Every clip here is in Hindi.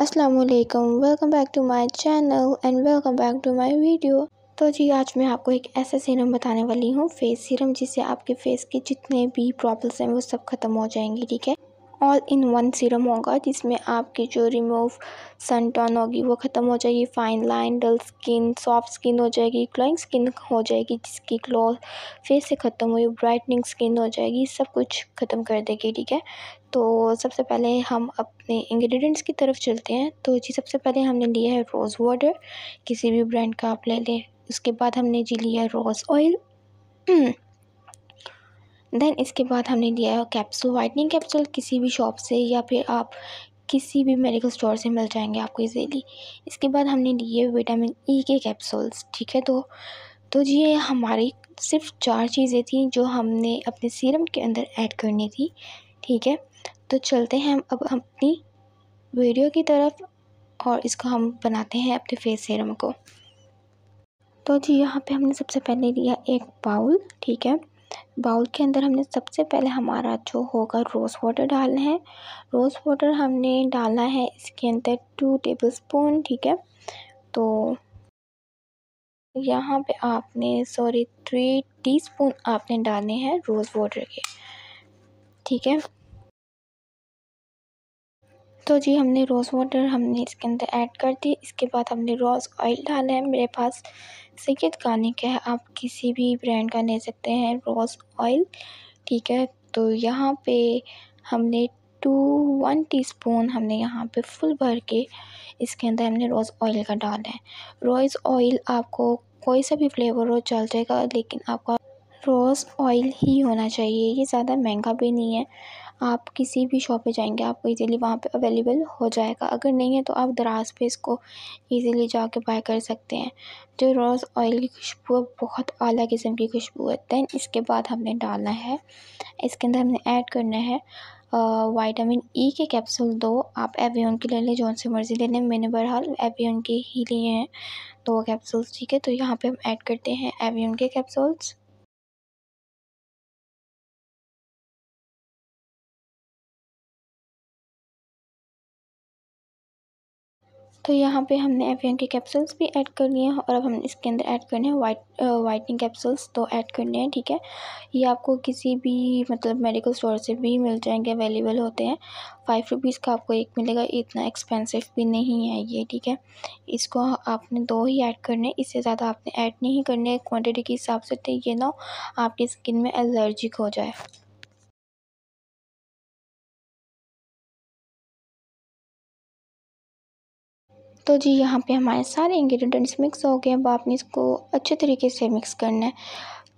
Aslam welcome back to my channel and welcome back to my video तो जी आज मैं आपको एक ऐसा सीरम बताने वाली हूँ फेस सीरम जिससे आपके फेस के जितने भी प्रॉब्लम्स हैं वो सब खत्म हो जाएंगे ठीक है ऑल इन वन सीरम होगा जिसमें आपकी जो रिमूव सन टॉन होगी वो ख़त्म हो जाएगी fine line dull skin soft skin हो जाएगी ग्लोइंग स्किन हो जाएगी जिसकी ग्लो फेस से ख़त्म हुई ब्राइटनिंग स्किन हो जाएगी सब कुछ ख़त्म कर देगी ठीक है तो सबसे पहले हम अपने इंग्रेडिएंट्स की तरफ चलते हैं तो जी सबसे पहले हमने लिया है रोज़ वाटर किसी भी ब्रांड का आप ले लें उसके बाद हमने जी लिया है रोज़ ऑयल देन इसके बाद हमने लिया है कैप्सूल वाइटनिंग कैप्सूल किसी भी शॉप से या फिर आप किसी भी मेडिकल स्टोर से मिल जाएंगे आपको इजीली इसके बाद हमने लिए विटामिन ई e के कैप्सूल्स ठीक है तो तो ये हमारी सिर्फ चार चीज़ें थी जो हमने अपने सीरम के अंदर ऐड करनी थी ठीक है तो चलते हैं हम अब अपनी वीडियो की तरफ और इसको हम बनाते हैं अपने फेस सीरम को तो जी यहाँ पे हमने सबसे पहले लिया एक बाउल ठीक है बाउल के अंदर हमने सबसे पहले हमारा जो होगा रोज़ वाटर डालना है रोज़ वाटर हमने डालना है इसके अंदर टू टेबल स्पून ठीक है तो यहाँ पे आपने सॉरी थ्री टीस्पून आपने डालने हैं रोज़ वाटर के ठीक है तो जी हमने रोज़ वाटर हमने इसके अंदर ऐड कर दी इसके बाद हमने रोज़ ऑयल डाला है मेरे पास सैयद का है आप किसी भी ब्रांड का ले सकते हैं रोज़ ऑयल ठीक है तो यहाँ पे हमने टू वन टीस्पून हमने यहाँ पे फुल भर के इसके अंदर हमने रोज़ ऑयल का डाला है रोज़ ऑयल आपको कोई सा भी फ्लेवर हो चल जाएगा लेकिन आपका रोज़ ऑयल ही होना चाहिए ये ज़्यादा महंगा भी नहीं है आप किसी भी शॉप पे जाएंगे आपको इजीली वहाँ पे अवेलेबल हो जाएगा अगर नहीं है तो आप दराज़ पे इसको इजीली जाके बाय कर सकते हैं जो रोज़ ऑयल की खुशबू है बहुत अली किस्म की खुशबू है दैन इसके बाद हमने डालना है इसके अंदर हमने ऐड करना है वाइटामिन ई e के कैप्सूल दो आप एवियन के ले लें जौन से मर्ज़ी ले लें मैंने बहरहाल एवियन के ही लिए हैं दो कैप्सूल्स ठीक है तो यहाँ पे हम ऐड करते हैं एवियन के कैप्सूल्स तो यहाँ पे हमने एफ के कैप्सूल्स भी ऐड कर लिए हैं और अब हम इसके अंदर ऐड करने हैं वाइट वाइटनिंग कैप्सूल्स तो ऐड करने हैं ठीक है ये आपको किसी भी मतलब मेडिकल स्टोर से भी मिल जाएंगे अवेलेबल होते हैं फाइव रुपीज़ का आपको एक मिलेगा इतना एक्सपेंसिव भी नहीं है ये ठीक है इसको आपने दो ही ऐड करने इससे ज़्यादा आपने ऐड नहीं करने क्वान्टिटी के हिसाब से तो ये ना आपकी स्किन में एलर्जिक हो जाए तो जी यहाँ पे हमारे सारे इंग्रेडिएंट्स मिक्स हो गए अब आपने इसको अच्छे तरीके से मिक्स करना है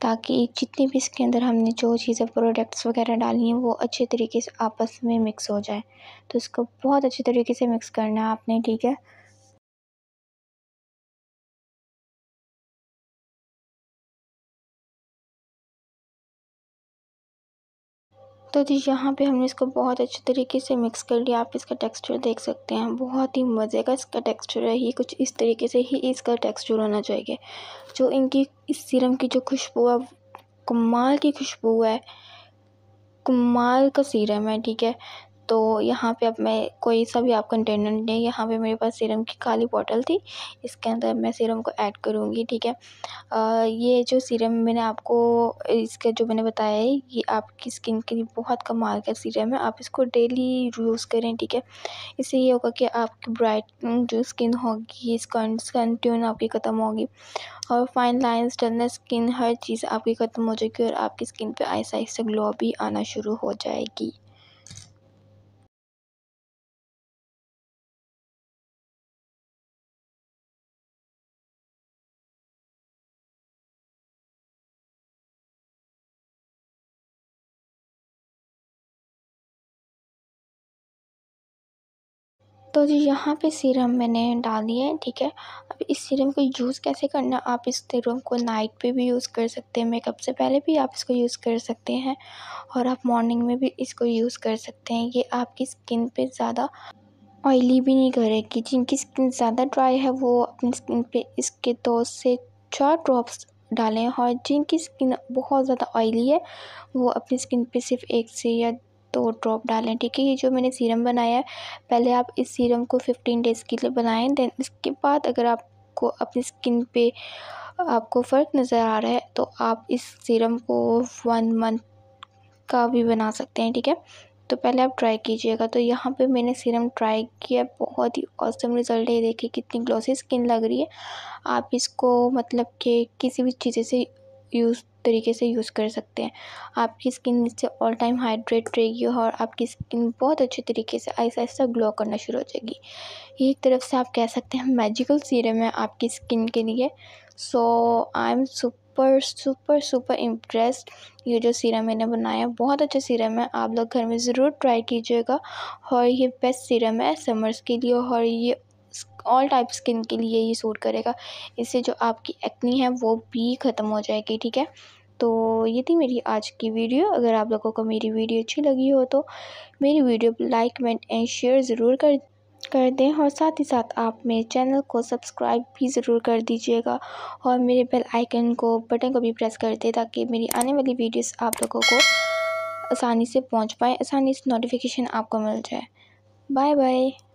ताकि जितनी भी इसके अंदर हमने जो चीज़ें प्रोडक्ट्स वगैरह डाली हैं वो अच्छे तरीके से आपस में मिक्स हो जाए तो इसको बहुत अच्छे तरीके से मिक्स करना है आपने ठीक है तो जी यहाँ पे हमने इसको बहुत अच्छे तरीके से मिक्स कर लिया आप इसका टेक्सचर देख सकते हैं बहुत ही मज़े का इसका टेक्सचर है ही कुछ इस तरीके से ही इसका टेक्सचर होना चाहिए जो इनकी इस सीरम की जो खुशबू है कमाल की खुशबू है कमाल का सीरम है ठीक है तो यहाँ पे अब मैं कोई सा भी आप कंटेनर नहीं यहाँ पे मेरे पास सीरम की खाली बॉटल थी इसके अंदर मैं सीरम को ऐड करूँगी ठीक है आ, ये जो सीरम मैंने आपको इसके जो मैंने बताया है ये आपकी स्किन के लिए बहुत कम मार्कर सीरम है आप इसको डेली यूज़ करें ठीक है इससे ये होगा कि आपकी ब्राइट जो स्किन होगी स्कन स्कन ट्यून आपकी ख़त्म होगी और फाइन लाइन्स डलनेस स्किन हर चीज़ आपकी ख़त्म हो जाएगी और आपकी स्किन पर आहिस्ता आहिस्ता ग्लो भी आना शुरू हो जाएगी तो जी यहाँ पे सीरम मैंने डाल दिया है ठीक है अब इस सीरम को यूज़ कैसे करना आप इस सीरम को नाइट पे भी यूज़ कर सकते हैं मेकअप से पहले भी आप इसको यूज़ कर सकते हैं और आप मॉर्निंग में भी इसको यूज़ कर सकते हैं ये आपकी स्किन पे ज़्यादा ऑयली भी नहीं करेगी जिनकी स्किन ज़्यादा ड्राई है वो अपनी स्किन पर इसके दो से चार ड्रॉप्स डालें और जिनकी स्किन बहुत ज़्यादा ऑयली है वो अपनी स्किन पर सिर्फ एक से या तो ड्रॉप डालें ठीक है ये जो मैंने सीरम बनाया है पहले आप इस सीरम को फिफ्टीन डेज़ के लिए बनाएं दैन इसके बाद अगर आपको अपनी स्किन पे आपको फ़र्क नज़र आ रहा है तो आप इस सीरम को वन मंथ का भी बना सकते हैं ठीक है तो पहले आप ट्राई कीजिएगा तो यहाँ पे मैंने सीरम ट्राई किया बहुत ही औसम रिज़ल्ट है देखिए कितनी ग्लोसी स्किन लग रही है आप इसको मतलब कि किसी भी चीज़ से यूज़ तरीके से यूज़ कर सकते हैं आपकी स्किन इससे ऑल टाइम हाइड्रेट रहेगी और आपकी स्किन बहुत अच्छे तरीके से आहिस्ता आहिस्ता ग्लो करना शुरू हो जाएगी एक तरफ से आप कह सकते हैं मैजिकल सीरम है आपकी स्किन के लिए so I am super super super impressed ये जो सीरम मैंने बनाया बहुत अच्छा सीरम है आप लोग घर में ज़रूर ट्राई कीजिएगा और ये बेस्ट सीरम है समर्स के लिए और ये ऑल टाइप स्किन के लिए ये सूट करेगा इससे जो आपकी एक्नी है वो भी ख़त्म हो जाएगी ठीक है तो ये थी मेरी आज की वीडियो अगर आप लोगों को मेरी वीडियो अच्छी लगी हो तो मेरी video like comment and share ज़रूर कर कर दें और साथ ही साथ आप मेरे चैनल को सब्सक्राइब भी ज़रूर कर दीजिएगा और मेरे बेल आइकन को बटन को भी प्रेस कर दें ताकि मेरी आने वाली वीडियोस आप लोगों को आसानी से पहुंच पाए आसानी से नोटिफिकेशन आपको मिल जाए बाय बाय